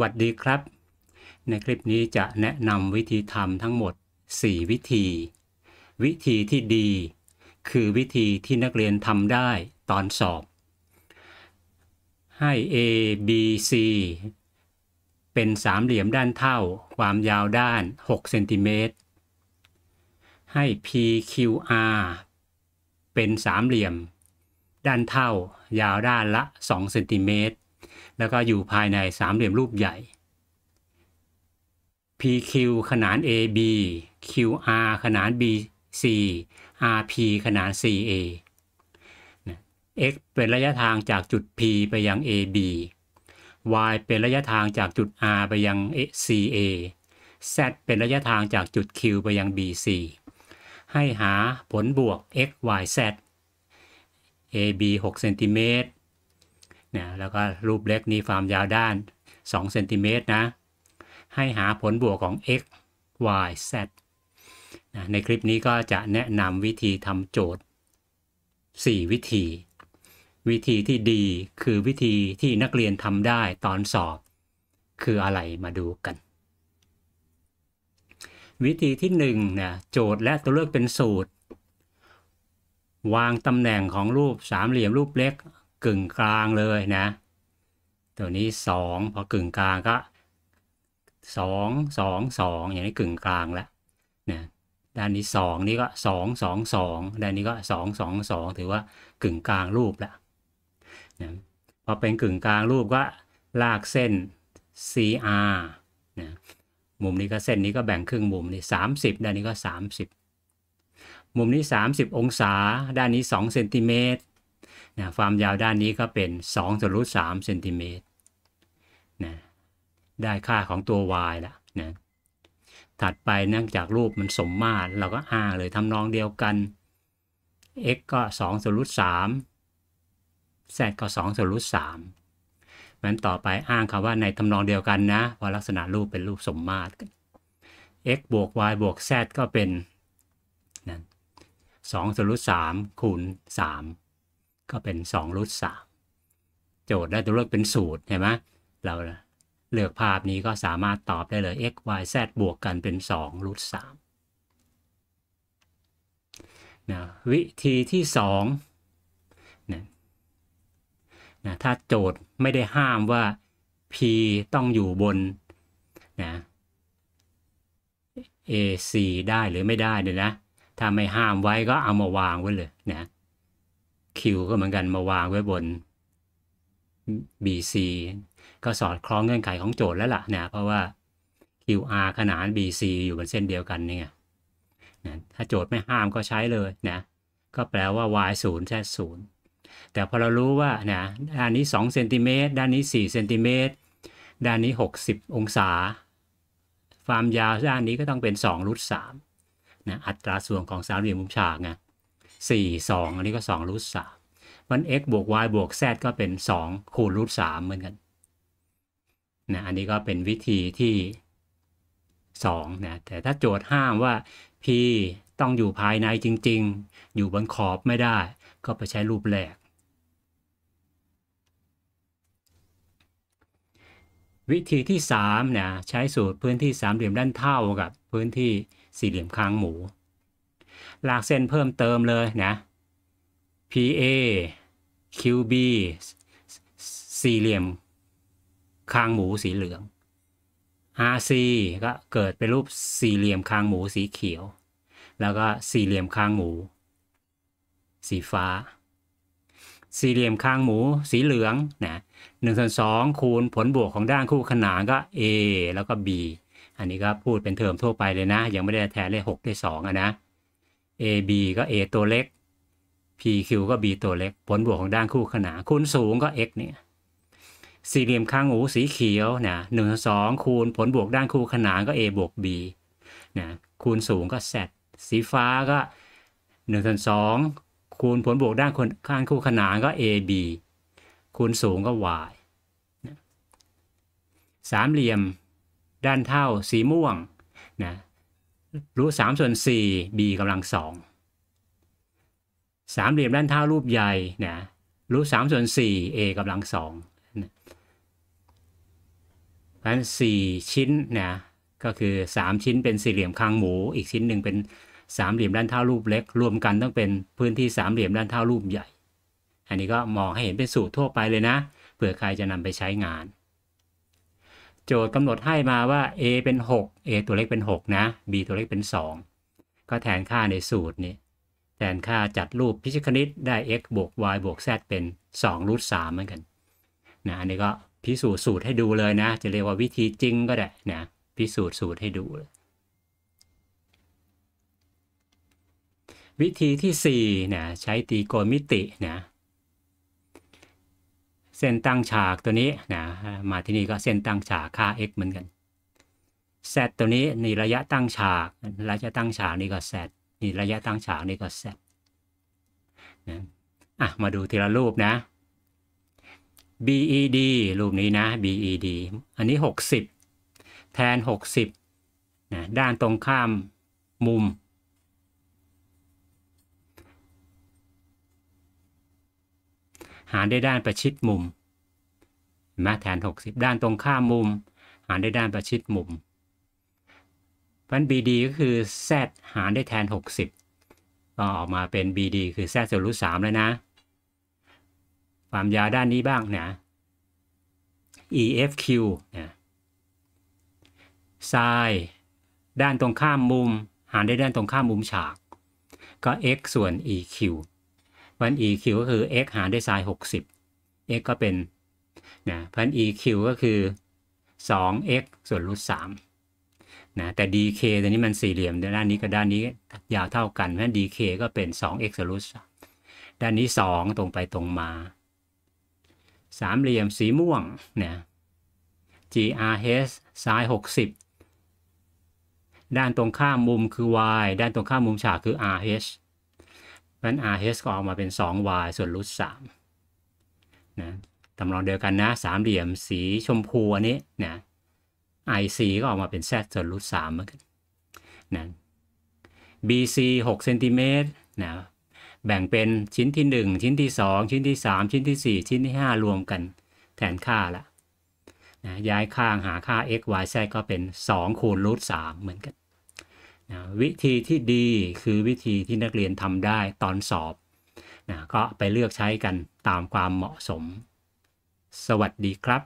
วัสดีครับ ในคลิปนี้จะแนะนำวิธีทำทั้งหมด 4 วิธี วิธีที่ดี คือวิธีที่นักเรียนทำได้ตอนสอบ ให้ A B C เป็นสามเหลี่ยมด้านเท่า ความยาวด้าน6เซนติเมตรให้ PQR เป็นสามเหลี่ยมด้านเท่า ยาวด้านละ2เซนติเมตรแล้วก็อยู่ภายในสามเหลี่ยมรูปใหญ่ PQ ขนาน AB QR ขนาน BC RP ขนาน CA x เป็นระยะทางจากจุด P ไปยัง AB y เป็นระยะทางจากจุด R ไปยัง CA z เป็นระยะทางจากจุด Q ไปยัง BC ให้หาผลบวก x y z AB 6เซนติเมตรนี่ยแล้วก็รูปเล็กนี้ความยาวด้าน2เซนติเมตรนะ ให้หาผลบวกของ x y z นะในคลิปนี้ก็จะแนะนำวิธีทำโจทย์ 4 วิธี วิธีที่ดีคือวิธีที่นักเรียนทำได้ตอนสอบ คืออะไรมาดูกัน วิธีที่1นะโจทย์และตัวเลือกเป็นสูตร วางตำแหน่งของรูปสามเหลี่ยมรูปเล็กกึ่งกลางเลยนะตัวนี้2พอกึ่งกลางก็สองสองสองอย่างนี้กึ่งกลางแล้วนะด้านนี้สองนี่ก็สองสองสองด้านนี้ก็สองสองสองถือว่ากึ่งกลางรูปละนะพอเป็นกึ่งกลางรูปก็ ลากเส้น CR นะมุมนี้ก็เส้นนี้ก็แบ่งครึ่งมุมนี่สามสิบด้านนี้ก็สามสิบมุมนี้สามสิบองศาด้านนี้สองเซนติเมตรนะความยาวด้านนี้ก็เป็น 2ส่วนสามเซนติเมตรนะได้ค่าของตัว y แลวนะถัดไปเนื่องจากรูปมันสมมาตร เราก็อ้างเลยทำนองเดียวกัน x ก็ 2ส่วนสาม z ก็ 2ส่วนสามมันต่อไปอ้างคำว่าในทำนองเดียวกันนะเพราะลักษณะรูปเป็นรูปสมมาตร x บวก y บวก z ก็เป็นนสอง่วนรสามคูณสามก็เป็น2รูทสามโจทย์ได้ตัวเลือกเป็นสูตรใช่ไหมเราเลือกภาพนี้ก็สามารถตอบได้เลย x y z บวกกันเป็น2รูทสามนะวิธีที่2นะนะถ้าโจทย์ไม่ได้ห้ามว่า p ต้องอยู่บนนะ ac ได้หรือไม่ได้เนี่ยนะถ้าไม่ห้ามไว้ก็เอามาวางไว้เลยนะ Q ก็เหมือนกันมาวางไว้บน BC ก็สอดคล้องเงื่อนไขของโจทย์แล้วล่ะนะ เพราะว่า QR ขนาน BC อยู่บนเส้นเดียวกันเนี่ยนะถ้าโจทย์ไม่ห้ามก็ใช้เลยนะ ก็แปลว่า y 0ย0แต่พอเรารู้ว่า นะด้านนี้ 2 เซนติเมตร ด้านนี้4เซนติเมตรด้านนี้ 60 องศา ความยาวด้านนี้ก็ต้องเป็น2รูท3นะ อัตราส่วนของสามเหลี่ยมมุมฉากไนงะ4 2 อันนี้ก็2รูทสามมัน x บวก y บวก z ก็เป็น 2 คูณรูทสามเหมือนกันนะอันนี้ก็เป็นวิธีที่2นะ แต่ถ้าโจทย์ห้ามว่า p ต้องอยู่ภายในจริงๆ อยู่บนขอบไม่ได้ ก็ไปใช้รูปแรก วิธีที่3นะใช้สูตรพื้นที่สามเหลี่ยมด้านเท่ากับ พื้นที่สี่เหลี่ยมคางหมูลากเส้นเพิ่มเติมเลยนะ PA QB สี่เหลี่ยมคางหมูสีเหลือง RC ก็เกิดเป็นรูปสี่เหลี่ยมคางหมูสีเขียว แล้วก็สี่เหลี่ยมคางหมู สีฟ้า สี่เหลี่ยมคางหมูสีเหลืองนะหนึ่งส่วนสองคูณผลบวกของด้านคู่ขนานก็ A แล้วก็ B อันนี้ก็พูดเป็นเทอมทั่วไปเลยนะ ยังไม่ได้แทนเลขหกได้สองนะ AB ก็ A ตัวเล็ก PQ ก็ B ตัวเล็ก ผลบวกของด้านคู่ขนาน คูณสูงก็ x เนี่ย สี่เหลี่ยมข้างหูสีเขียวนะหนึ่งสองคูณผลบวกด้านคู่ขนานก็ a บวก b นะคูณสูงก็ z สีฟ้าก็1นึ่งสองคูณผลบวกด้านข้างคู่ขนานก็ ab คูณสูงก็ y สามเหลี่ยมด้านเท่าสีม่วงนะรูทสามส่วนสี่ b กำลังสองสามเหลี่ยมด้านเท่ารูปใหญ่นะรูทสามส่วนสี่ a กำลังสองพันสี่ชิ้นนะก็คือ3ชิ้นเป็นสี่เหลี่ยมคางหมู อีกชิ้นหนึ่งเป็นสามเหลี่ยมด้านเท่ารูปเล็กรวมกันต้องเป็นพื้นที่สามเหลี่ยมด้านเท่ารูปใหญ่ อันนี้ก็มองให้เห็นเป็นสูตรทั่วไปเลยนะเผื่อใครจะนำไปใช้งานโจทย์กำหนดให้มาว่า a เป็น 6 a ตัวเลขเป็น 6 นะ b ตัวเลขเป็น 2 ก็แทนค่าในสูตรนี้แทนค่าจัดรูปพิชคณิตได้ x บวก y บวก z เป็น2รูท3เหมือนกันนะอันนี้ก็พิสูจน์สูตรให้ดูเลยนะ จะเรียกว่าวิธีจริงก็ได้นะ พิสูจน์สูตรให้ดู วิธีที่4นะใช้ตีโกณมิตินะเส้นตั้งฉากตัวนี้นะมาที่นี่ก็เส้นตั้งฉากค่า x เหมือนกัน z ตัวนี้นี่ระยะตั้งฉากระยะตั้งฉาก นี่ก็ z นี่ระยะตั้งฉากนี่ก็ z นะอ่ะมาดูทีละรูปนะ BED รูปนี้นะ BED อันนี้ 60 แทน 60นะด้านตรงข้ามมุมหารได้ด้านประชิดมุมม้แทน 60 ด้านตรงข้ามมุม หารได้ด้านประชิดมุมพัน BD ก็คือ Z หารได้แทน 60ก็ออกมาเป็น BD คือ Z ส่วนรูท3แล้วนะความยาวด้านนี้บ้างนะ EFQ นะไซ์ด้านตรงข้ามมุม หารได้ด้านตรงข้ามมุมฉาก ก็ x ส่วน eq พัน EQ ก็คือ x หารด้วยไซ n ์60 x ก็เป็นนะพัน EQ ก็คือ 2x ส่วนรูท3นะแต่ dk ตัวนี้มันสี่เหลี่ยมด้านนี้กับด้านนี้ยาวเท่ากันเพราะน dk ก็เป็น 2x ส่วนรูท3ด้านนี้2ตรงไปตรงมา สามเหลี่ยมสีม่วงนะ grh ซ i n 60 ด้านตรงข้ามมุมคือ y ด้านตรงข้ามมุมฉากคือ rh นั้น RH ก็ออกมาเป็น 2y ส่วนรูท3นะตำลองเดียวกันนะ สามเหลี่ยมสีชมพูอันนี้นะ IC ก็ออกมาเป็น z ส่วนรูท3เหมือนกันนะ BC 6เซนติเมตรนะแบ่งเป็นชิ้นที่ 1 ชิ้นที่ 2 ชิ้นที่ 3 ชิ้นที่ 4 ชิ้นที่ 5 รวมกันแทนค่าละนะย้ายข้างหาค่า x y z ก็เป็น 2 คูณรูท 3 เหมือนกันนะวิธีที่ดีคือวิธีที่นักเรียนทำได้ตอนสอบนะก็ไปเลือกใช้กันตามความเหมาะสม สวัสดีครับ